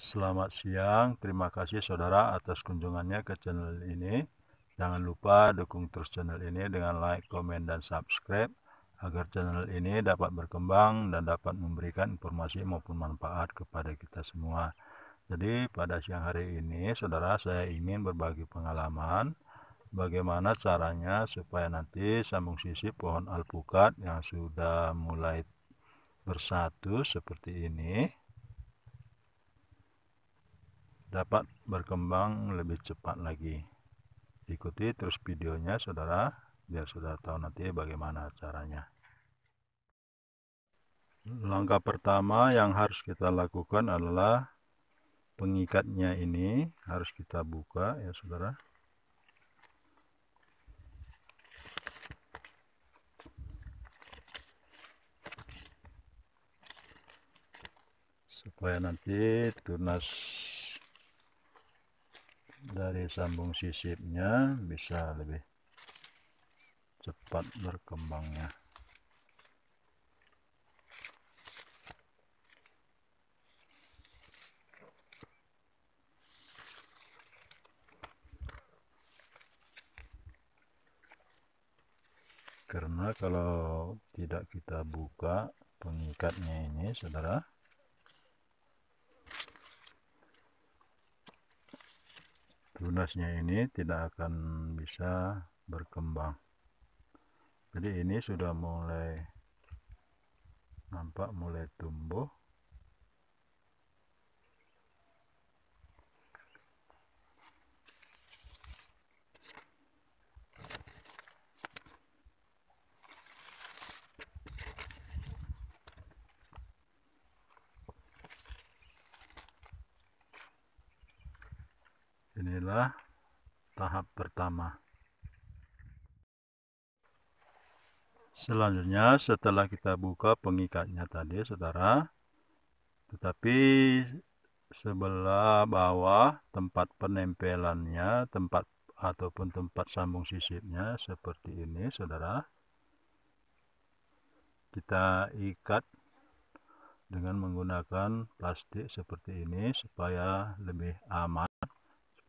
Selamat siang, terima kasih saudara atas kunjungannya ke channel ini. Jangan lupa dukung terus channel ini dengan like, komen, dan subscribe agar channel ini dapat berkembang dan dapat memberikan informasi maupun manfaat kepada kita semua. Jadi pada siang hari ini saudara saya ingin berbagi pengalaman bagaimana caranya supaya nanti sambung sisi pohon alpukat yang sudah mulai bersatu seperti ini dapat berkembang lebih cepat lagi ikuti terus videonya saudara biar saudara tahu nanti bagaimana caranya langkah pertama yang harus kita lakukan adalah pengikatnya ini harus kita buka ya saudara supaya nanti tunas dari sambung sisipnya bisa lebih cepat berkembangnya karena kalau tidak kita buka pengikatnya ini saudara tunasnya ini tidak akan bisa berkembang jadi ini sudah mulai nampak mulai tumbuh inilah tahap pertama selanjutnya setelah kita buka pengikatnya tadi saudara tetapi sebelah bawah tempat penempelannya tempat ataupun tempat sambung sisipnya seperti ini saudara kita ikat dengan menggunakan plastik seperti ini supaya lebih aman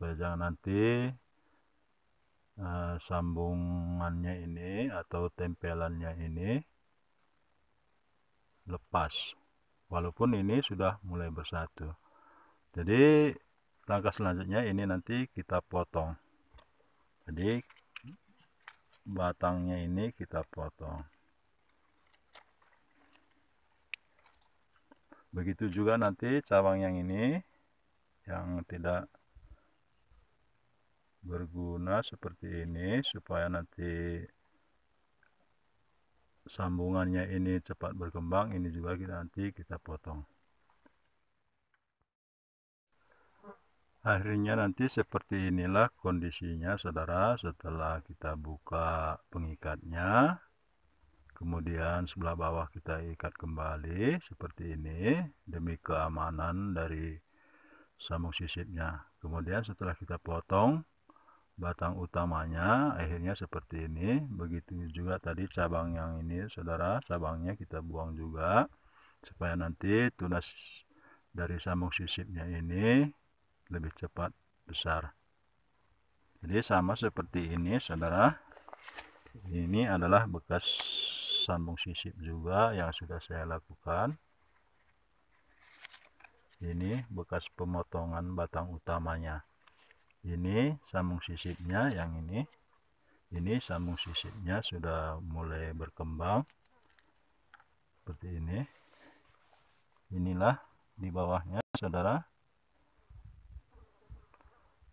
supaya jangan nanti uh, sambungannya ini atau tempelannya ini lepas walaupun ini sudah mulai bersatu jadi langkah selanjutnya ini nanti kita potong jadi batangnya ini kita potong begitu juga nanti cabang yang ini yang tidak berguna seperti ini supaya nanti sambungannya ini cepat berkembang ini juga kita nanti kita potong akhirnya nanti seperti inilah kondisinya saudara setelah kita buka pengikatnya kemudian sebelah bawah kita ikat kembali seperti ini demi keamanan dari sambung sisipnya kemudian setelah kita potong batang utamanya akhirnya seperti ini begitu juga tadi cabang yang ini saudara cabangnya kita buang juga supaya nanti tunas dari sambung sisipnya ini lebih cepat besar jadi sama seperti ini saudara ini adalah bekas sambung sisip juga yang sudah saya lakukan ini bekas pemotongan batang utamanya ini sambung sisipnya yang ini ini sambung sisipnya sudah mulai berkembang seperti ini inilah di bawahnya saudara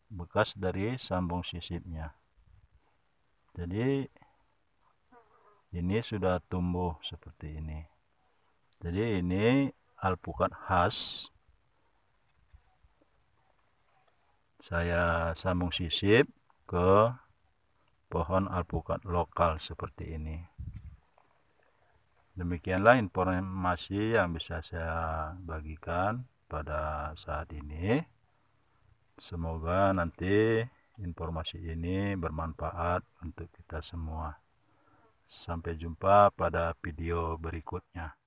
bekas dari sambung sisipnya jadi ini sudah tumbuh seperti ini jadi ini alpukat khas saya sambung sisip ke pohon alpukat lokal seperti ini demikianlah informasi yang bisa saya bagikan pada saat ini semoga nanti informasi ini bermanfaat untuk kita semua sampai jumpa pada video berikutnya